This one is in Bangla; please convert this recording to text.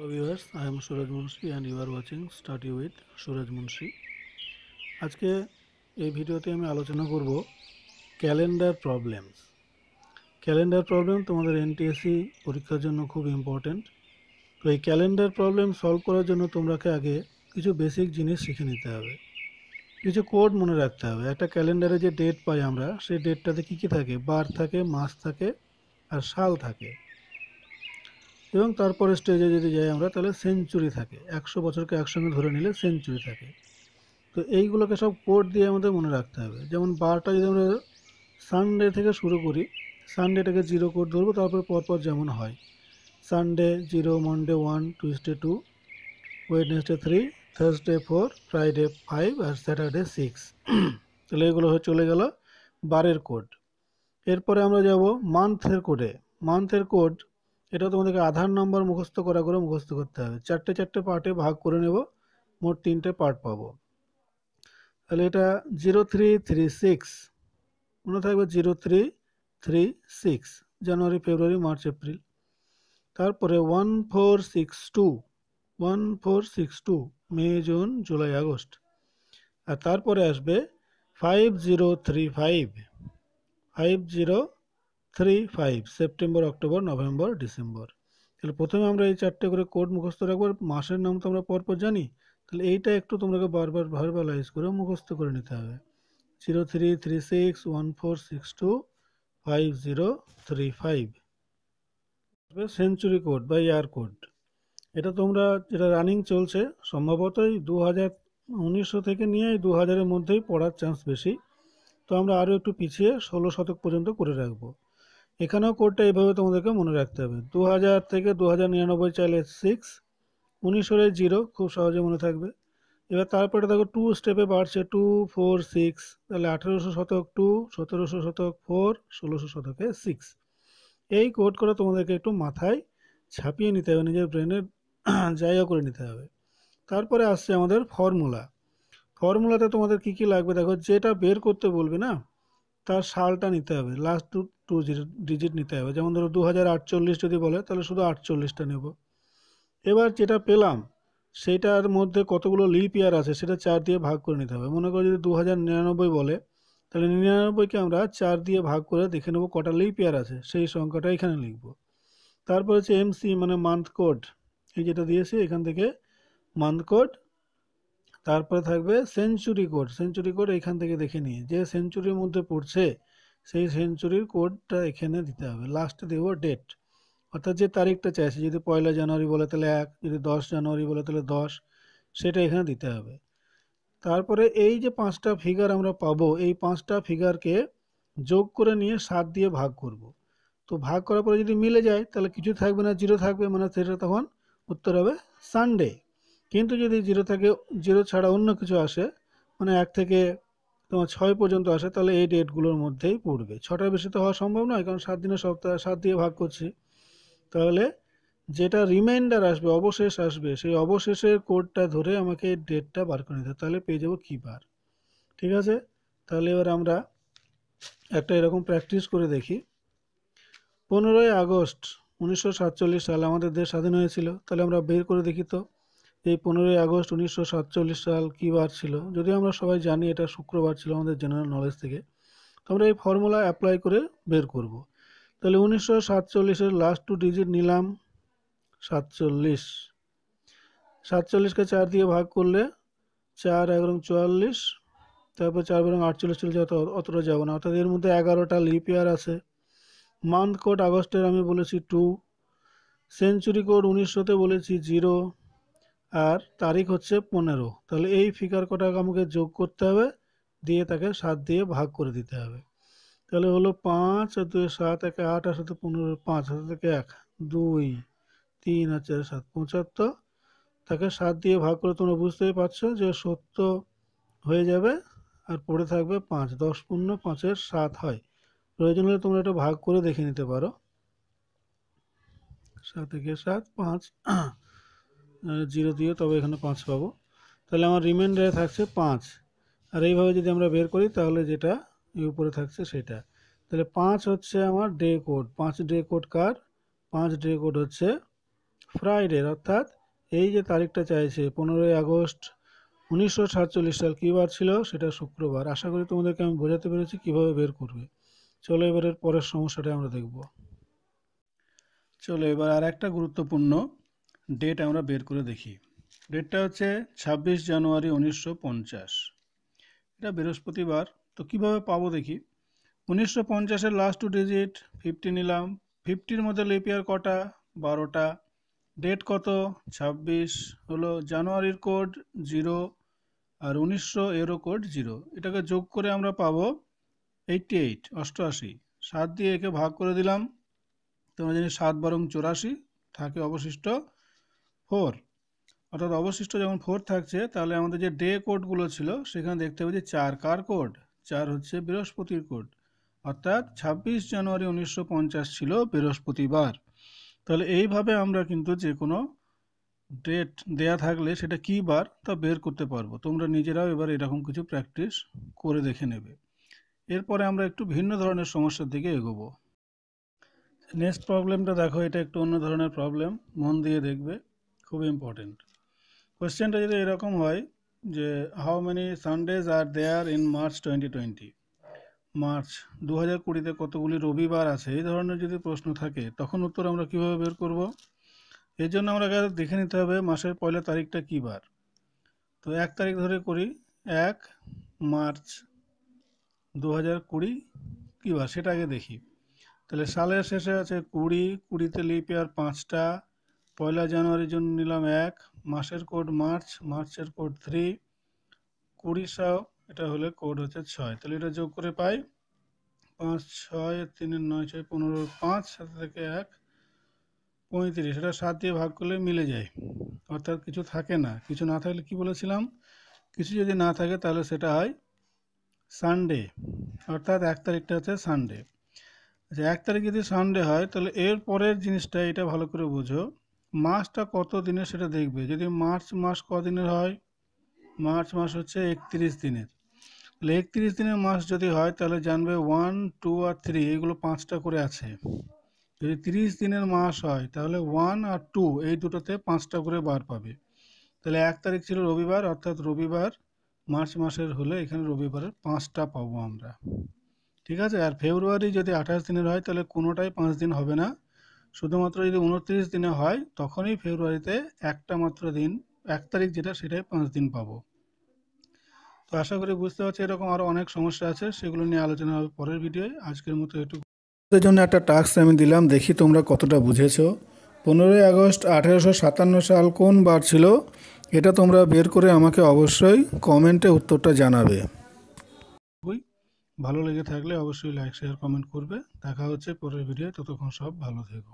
Hello viewers, I am Suraj Munshi and you are watching Study with Suraj Munshi. আজকে এই ভিডিওতে আমি আলোচনা করব ক্যালেন্ডার প্রবলেমস ক্যালেন্ডার প্রবলেম তোমাদের এনটিএসসি পরীক্ষার জন্য খুব ইম্পর্ট্যান্ট তো এই ক্যালেন্ডার প্রবলেম সলভ করার জন্য তোমরাকে আগে কিছু বেসিক জিনিস শিখে নিতে হবে কিছু কোড মনে রাখতে হবে একটা ক্যালেন্ডারে যে ডেট পাই আমরা সেই ডেটটাতে কী কী থাকে বার থাকে মাস থাকে আর সাল থাকে এবং তারপরে স্টেজে যদি যাই আমরা তাহলে সেঞ্চুরি থাকে একশো বছরকে একসঙ্গে ধরে নিলে সেঞ্চুরি থাকে তো এইগুলোকে সব কোড দিয়ে আমাদের মনে রাখতে হবে যেমন বারটা যদি আমরা সানডে থেকে শুরু করি সানডেটাকে জিরো কোড ধরবো তারপরে পরপর যেমন হয় Sunday zero Monday one Tuesday two Wednesday three Thursday four Friday five আর স্যাটারডে সিক্স তাহলে এগুলো হয়ে চলে গেল বারের কোড এরপরে আমরা যাব মান্থের কোডে মান্থের কোড এটা তোমাদেরকে আধার নাম্বার মুখস্থ করা করে মুখস্থ করতে হবে চারটে চারটে পার্টে ভাগ করে নেব মোট তিনটে পার্ট পাবো তাহলে এটা জিরো থ্রি থ্রি সিক্স মনে থাকবে zero three three six January February March April তারপরে one four six two one four six two May June July August আর তারপরে আসবে five zero three five five zero three five September October November December তাহলে প্রথমে আমরা এই চারটে করে কোড মুখস্থ রাখবো মাসের নাম তো আমরা পরপর জানি তাহলে এইটা একটু তোমাকে বারবার ভার্বালাইজ করে মুখস্থ করে নিতে হবে zero three three six one four six two five zero three five century code বা ইয়ার কোড এটা তোমরা যেটা রানিং চলছে সম্ভবতই দু হাজার উনিশশো থেকে নিয়ে দু হাজারের মধ্যেই পড়ার চান্স বেশি তো আমরা আরও একটু পিছিয়ে ষোলো শতক পর্যন্ত করে রাখবো এখানেও কোডটা এভাবে তোমাদেরকে মনে রাখতে হবে দু হাজার থেকে দু হাজার নিরানব্বই চাইলে সিক্স উনিশ হলে জিরো খুব সহজে মনে থাকবে এবার তারপরে দেখো টু স্টেপে বাড়ছে টু ফোর সিক্স তাহলে আঠেরোশো শতক টু সতেরোশো শতক ফোর ষোলোশো শতকে সিক্স এই কোড করে তোমাদেরকে একটু মাথায় ছাপিয়ে নিতে হবে নিজের ব্রেনের জায়গা করে নিতে হবে তারপরে আসছে আমাদের ফর্মুলা ফর্মুলাতে তোমাদের কি কি লাগবে দেখো যেটা বের করতে বলবে না তার সালটা নিতে হবে লাস্ট টু টু ডিজিট নিতে হবে যেমন ধরো দু যদি বলে তাহলে শুধু আটচল্লিশটা নেব এবার যেটা পেলাম সেটার মধ্যে কতগুলো লিপ ইয়ার আছে সেটা চার দিয়ে ভাগ করে নিতে হবে মনে করো যদি দু বলে তাহলে নিরানব্বইকে আমরা চার দিয়ে ভাগ করে দেখে নেবো কটা লিপ ইয়ার আছে সেই সংখ্যাটা এখানে লিখব তারপর হচ্ছে এমসি মানে মান্থ কোড এই যেটা দিয়েছি এখান থেকে মান্থ কোড তারপরে থাকবে সেঞ্চুরি কোড সেঞ্চুরি কোড এখান থেকে দেখে নিয়ে যে সেঞ্চুরির মধ্যে পড়ছে সেই সেঞ্চুরির কোডটা এখানে দিতে হবে লাস্টে দেব ডেট অর্থাৎ যে তারিখটা চাইছে যদি পয়লা জানুয়ারি বলে তাহলে এক যদি দশ জানুয়ারি বলে তাহলে দশ সেটা এখানে দিতে হবে তারপরে এই যে পাঁচটা ফিগার আমরা পাবো এই পাঁচটা ফিগারকে যোগ করে নিয়ে সাত দিয়ে ভাগ করব। তো ভাগ করার পরে যদি মিলে যায় তাহলে কিছু থাকবে না জিরো থাকবে মানে সেটা তখন উত্তর হবে সানডে কিন্তু যদি জিরো থেকে জিরো ছাড়া অন্য কিছু আসে মানে এক থেকে তোমার ছয় পর্যন্ত আসে তাহলে এই ডেটগুলোর মধ্যেই পড়বে ছটার বেশি তো হওয়া সম্ভব নয় কারণ সাত দিনের সপ্তাহে সাত দিয়ে ভাগ করছি তাহলে যেটা রিমাইন্ডার আসবে অবশেষ আসবে সেই অবশেষের কোডটা ধরে আমাকে ডেটটা বার করে নিতে তাহলে পেয়ে যাবো কী বার ঠিক আছে তাহলে এবার আমরা একটা এরকম প্র্যাকটিস করে দেখি পনেরোই আগস্ট উনিশশো সাতচল্লিশ সালে আমাদের দেশ স্বাধীন হয়েছিল তাহলে আমরা বের করে দেখি তো এই পনেরোই আগস্ট উনিশশো সাতচল্লিশ সাল কী বার ছিল যদি আমরা সবাই জানি এটা শুক্রবার ছিল আমাদের জেনারেল নলেজ থেকে তো আমরা এই ফর্মুলা অ্যাপ্লাই করে বের করব তাহলে উনিশশো সাতচল্লিশের লাস্ট টু ডিজিট নিলাম সাতচল্লিশ সাতচল্লিশকে চার দিয়ে ভাগ করলে চার এগারো চুয়াল্লিশ তারপর চার বরং আটচল্লিশ চল্লিশ অত অতটা যাবো না অর্থাৎ এর মধ্যে এগারোটা লিপ ইয়ার আছে মান্থ কোড আগস্টের আমি বলেছি টু সেঞ্চুরি কোড উনিশশোতে বলেছি জিরো আর তারিখ হচ্ছে পনেরো তাহলে এই ফিগার কটাকে আমাকে যোগ করতে হবে দিয়ে তাকে সাত দিয়ে ভাগ করে দিতে হবে তাহলে হলো পাঁচ আর দুই সাত একে আট আর সাথে পনেরো পাঁচ হাতে থেকে এক দুই তিন আর চার সাত পঁচাত্তর তাকে সাত দিয়ে ভাগ করে তোমরা বুঝতেই পারছো যে সত্য হয়ে যাবে আর পড়ে থাকবে পাঁচ দশ পূর্ণ পাঁচের সাত হয় প্রয়োজন হলে তোমরা এটা ভাগ করে দেখে নিতে পারো সাত একে সাত পাঁচ জিরো দিও তবে এখানে পাঁচ পাবো তাহলে আমার রিমাইন্ডারে থাকছে পাঁচ আর এইভাবে যদি আমরা বের করি তাহলে যেটা উপরে থাকছে সেটা তাহলে পাঁচ হচ্ছে আমার ডে কোড পাঁচ ডে কোড কার পাঁচ ডে কোড হচ্ছে ফ্রাইডে অর্থাৎ এই যে তারিখটা চাইছে পনেরোই আগস্ট উনিশশো সাতচল্লিশ সাল কী বার ছিল সেটা শুক্রবার আশা করি তোমাদেরকে আমি বোঝাতে পেরেছি কিভাবে বের করবে চলো এবারের পরের সমস্যাটা আমরা দেখব চলো এবার আর একটা গুরুত্বপূর্ণ ডেট আমরা বের করে দেখি ডেটটা হচ্ছে ২৬ জানুয়ারি উনিশশো এটা বৃহস্পতিবার তো কিভাবে পাবো দেখি উনিশশো পঞ্চাশের লাস্ট টু ডিজিট ফিফটি নিলাম ফিফটির মধ্যে লিপিয়ার কটা বারোটা ডেট কত ২৬ হলো জানুয়ারির কোড জিরো আর উনিশশো এরও কোড জিরো এটাকে যোগ করে আমরা পাবো এইটটি এইট অষ্টআশি সাত দিয়ে একে ভাগ করে দিলাম তোমরা জানি সাত বারং চৌরাশি থাকে অবশিষ্ট ফোর অর্থাৎ অবশিষ্ট যখন ফোর থাকছে তাহলে আমাদের যে ডে কোডগুলো ছিল সেখানে দেখতে হবে যে চার কার কোড চার হচ্ছে বৃহস্পতির কোড অর্থাৎ ছাব্বিশ জানুয়ারি উনিশশো ছিল বৃহস্পতিবার তাহলে এইভাবে আমরা কিন্তু যে কোনো ডেট দেয়া থাকলে সেটা কী বার তা বের করতে পারবো তোমরা নিজেরাও এবার এরকম কিছু প্র্যাকটিস করে দেখে নেবে এরপরে আমরা একটু ভিন্ন ধরনের সমস্যার দিকে এগোবো নেক্সট প্রবলেমটা দেখো এটা একটু অন্য ধরনের প্রবলেম মন দিয়ে দেখবে খুব ইম্পর্টেন্ট কোয়েশ্চেনটা যদি এরকম হয় যে how many Sundays are there in March twenty twenty March দু হাজার কুড়িতে কতগুলি রবিবার আছে এই ধরনের যদি প্রশ্ন থাকে তখন উত্তর আমরা কিভাবে বের করব এর জন্য আমরা দেখে নিতে হবে মাসের পয়লা তারিখটা কী বার তো এক তারিখ ধরে করি এক মার্চ দু হাজার কুড়ি কী বার সেটা আগে দেখি তাহলে সালের শেষে আছে কুড়ি কুড়িতে লিপ ইয়ার পাঁচটা পয়লা জানুয়ারির জন্য নিলাম এক মাসের কোড মার্চ মার্চের কোড থ্রি কুড়ি সাও এটা হলে কোড হচ্ছে ছয় তাহলে এটা যোগ করে পাই পাঁচ ছয় তিনের নয় ছয় পনেরো পাঁচ সাত থেকে এক পঁয়ত্রিশ এটা সাত দিয়ে ভাগ করলে মিলে যায় অর্থাৎ কিছু থাকে না কিছু না থাকলে কি বলেছিলাম কিছু যদি না থাকে তাহলে সেটা হয় সানডে অর্থাৎ এক তারিখটা হচ্ছে সানডে আচ্ছা এক তারিখ যদি সানডে হয় তাহলে এর পরের জিনিসটা এটা ভালো করে বোঝো মাসটা কত দিনের সেটা দেখবে যদি মার্চ মাস কদিনের হয় মার্চ মাস হচ্ছে একত্রিশ দিনের তাহলে একত্রিশ দিনের মাস যদি হয় তাহলে জানবে ওয়ান টু আর থ্রি এগুলো পাঁচটা করে আছে যদি তিরিশ দিনের মাস হয় তাহলে ওয়ান আর টু এই দুটোতে পাঁচটা করে বার পাবে তাহলে এক তারিখ ছিল রবিবার অর্থাৎ রবিবার মার্চ মাসের হলে এখানে রবিবারের পাঁচটা পাবো আমরা ঠিক আছে আর ফেব্রুয়ারি যদি আঠাশ দিনের হয় তাহলে কোনোটাই পাঁচ দিন হবে না শুধুমাত্র যদি উনত্রিশ দিনে হয় তখনই ফেব্রুয়ারিতে একটা মাত্র দিন এক তারিখ যেটা সেটাই পাঁচ দিন পাবো তো আশা করি বুঝতে পারছি এরকম আরও অনেক সমস্যা আছে সেগুলো নিয়ে আলোচনা হবে পরের ভিডিওয় আজকের মতো একটু তোমাদের জন্য একটা টাস্ক আমি দিলাম দেখি তোমরা কতটা বুঝেছো পনেরোই আগস্ট আঠেরোশো সাতান্ন সাল কোন বার ছিল এটা তোমরা বের করে আমাকে অবশ্যই কমেন্টে উত্তরটা জানাবে ভালো লেগে থাকলে অবশ্যই লাইক শেয়ার কমেন্ট করবে দেখা হচ্ছে পরের ভিডিও ততক্ষণ সব ভালো থেকো